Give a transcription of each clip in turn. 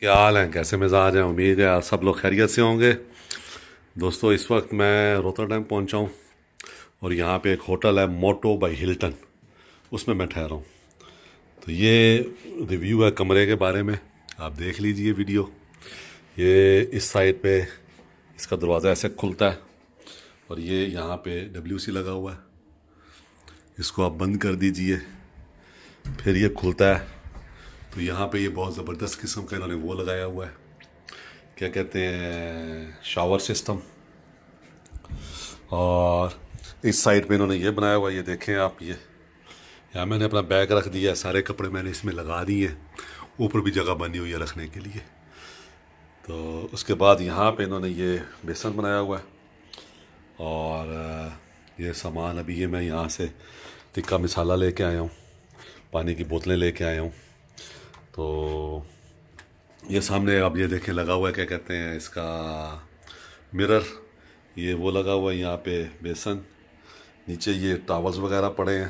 क्या हाल हैं कैसे मिजाज हैं उम्मीद है आप सब लोग खैरियत से होंगे दोस्तों इस वक्त मैं डैम पहुँचा हूँ और यहाँ पे एक होटल है मोटो बाई हिल्टन उसमें मैं ठहरा हूँ तो ये रिव्यू है कमरे के बारे में आप देख लीजिए वीडियो ये इस साइड पे इसका दरवाज़ा ऐसे खुलता है और ये यहाँ पे डब्ल्यू सी लगा हुआ है इसको आप बंद कर दीजिए फिर ये खुलता है तो यहाँ पे ये बहुत ज़बरदस्त किस्म का इन्होंने वो लगाया हुआ है क्या कहते हैं शावर सिस्टम और इस साइड पे इन्होंने ये बनाया हुआ ये देखें आप ये यहाँ मैंने अपना बैग रख दिया है सारे कपड़े मैंने इसमें लगा दिए हैं ऊपर भी जगह बनी हुई है रखने के लिए तो उसके बाद यहाँ पे इन्होंने ये बेसन बनाया हुआ है और ये सामान अभी ये मैं यहाँ से टिक्का मिसाला लेके आया हूँ पानी की बोतलें लेके आया हूँ तो ये सामने आप ये देखें लगा हुआ है क्या कहते हैं इसका मिरर ये वो लगा हुआ है यहाँ पे बेसन नीचे ये टावल्स वगैरह पड़े हैं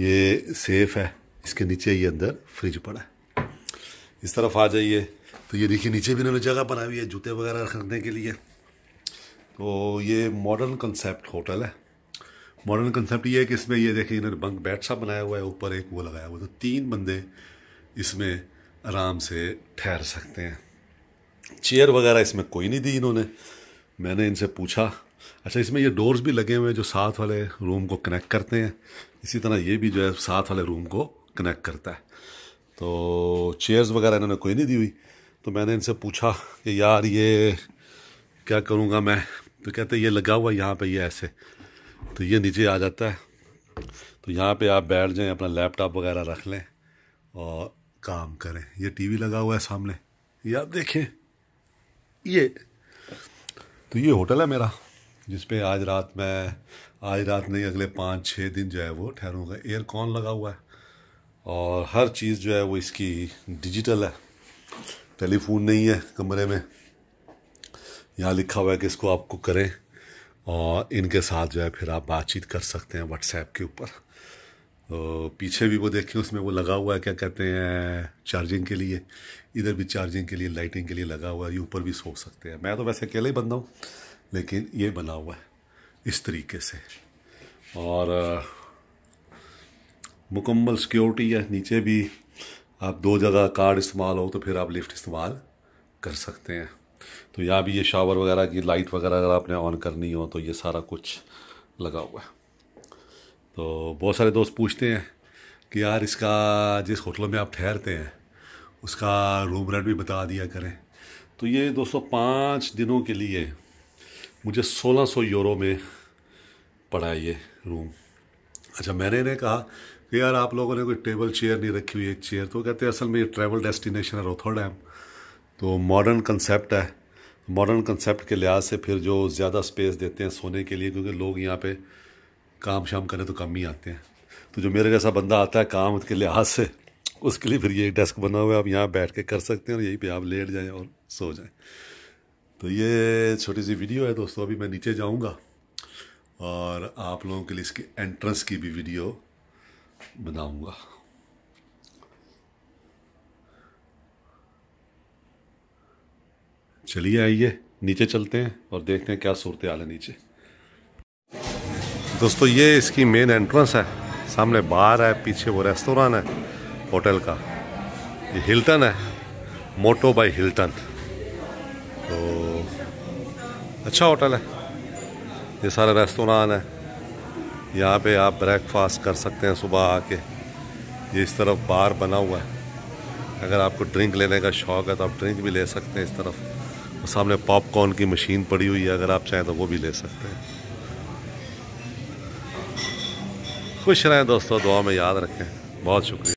ये सेफ़ है इसके नीचे ये अंदर फ्रिज पड़ा है इस तरफ आ जाइए तो ये देखिए नीचे भी इन्होंने जगह बनाई हुई है जूते वगैरह रखने के लिए तो ये मॉडर्न कंसेप्ट होटल है मॉडर्न कंसेप्ट ये है कि इसमें ये देखिए इन्होंने बंक बेड सा बनाया हुआ है ऊपर एक वो लगाया हुआ तो तीन बंदे इसमें आराम से ठहर सकते हैं चेयर वगैरह इसमें कोई नहीं दी इन्होंने मैंने इनसे पूछा अच्छा इसमें ये डोर्स भी लगे हुए हैं जो साथ वाले रूम को कनेक्ट करते हैं इसी तरह ये भी जो है साथ वाले रूम को कनेक्ट करता है तो चेयर्स वगैरह इन्होंने कोई नहीं दी हुई तो मैंने इनसे पूछा कि यार ये क्या करूँगा मैं तो कहते ये लगा हुआ यहाँ पर ये ऐसे तो ये नीचे आ जाता है तो यहाँ पर आप बैठ जाएँ अपना लैपटॉप वगैरह रख लें और काम करें ये टीवी लगा हुआ है सामने ये आप देखें ये तो ये होटल है मेरा जिस आज रात मैं आज रात नहीं अगले पाँच छः दिन जो है वो ठहरूंगा एयर कॉन लगा हुआ है और हर चीज़ जो है वो इसकी डिजिटल है टेलीफोन नहीं है कमरे में यहाँ लिखा हुआ है कि इसको आपको करें और इनके साथ जो है फिर आप बातचीत कर सकते हैं व्हाट्सएप के ऊपर तो पीछे भी वो देखें उसमें वो लगा हुआ है क्या कहते हैं चार्जिंग के लिए इधर भी चार्जिंग के लिए लाइटिंग के लिए लगा हुआ है ये ऊपर भी सो सकते हैं मैं तो वैसे अकेले ही बंदा हूँ लेकिन ये बना हुआ है इस तरीके से और मुकम्मल सिक्योरिटी है नीचे भी आप दो जगह कार्ड इस्तेमाल हो तो फिर आप लिफ्ट इस्तेमाल कर सकते हैं तो यहाँ भी ये शावर वगैरह की लाइट वगैरह अगर आपने ऑन करनी हो तो ये सारा कुछ लगा हुआ है तो बहुत सारे दोस्त पूछते हैं कि यार इसका जिस होटल में आप ठहरते हैं उसका रूम रेंट भी बता दिया करें तो ये दोस्तों पाँच दिनों के लिए मुझे 1600 सो यूरो में पड़ा ये रूम अच्छा मैंने इन्हें कहा कि यार आप लोगों ने कोई टेबल चेयर नहीं रखी हुई एक चेयर तो कहते हैं असल में ये ट्रैवल डेस्टिनेशन है रोथो डैम तो मॉडर्न कंसेप्ट है मॉडर्न कंसेप्ट के लिहाज से फिर जो ज़्यादा स्पेस देते हैं सोने के लिए क्योंकि लोग यहाँ पे काम शाम करें तो कम ही आते हैं तो जो मेरे जैसा बंदा आता है काम के लिहाज से उसके लिए फिर ये डेस्क बना हुआ है आप यहाँ बैठ के कर सकते हैं और यहीं पे आप लेट जाएं और सो जाएं तो ये छोटी सी वीडियो है दोस्तों अभी मैं नीचे जाऊँगा और आप लोगों के लिए इसकी एंट्रेंस की भी वीडियो बनाऊँगा चलिए आइए नीचे चलते हैं और देखते हैं क्या सूरत हाल है नीचे दोस्तों ये इसकी मेन एंट्रेंस है सामने बार है पीछे वो रेस्तोरान है होटल का ये हिल्टन है मोटो बाई हिल्टन तो अच्छा होटल है ये सारे रेस्तोरान है यहाँ पे आप ब्रेकफास्ट कर सकते हैं सुबह आके ये इस तरफ बार बना हुआ है अगर आपको ड्रिंक लेने का शौक़ है तो आप ड्रिंक भी ले सकते हैं इस तरफ और सामने पॉपकॉर्न की मशीन पड़ी हुई है अगर आप चाहें तो वो भी ले सकते हैं खुश रहें दोस्तों दुआ में याद रखें बहुत शुक्रिया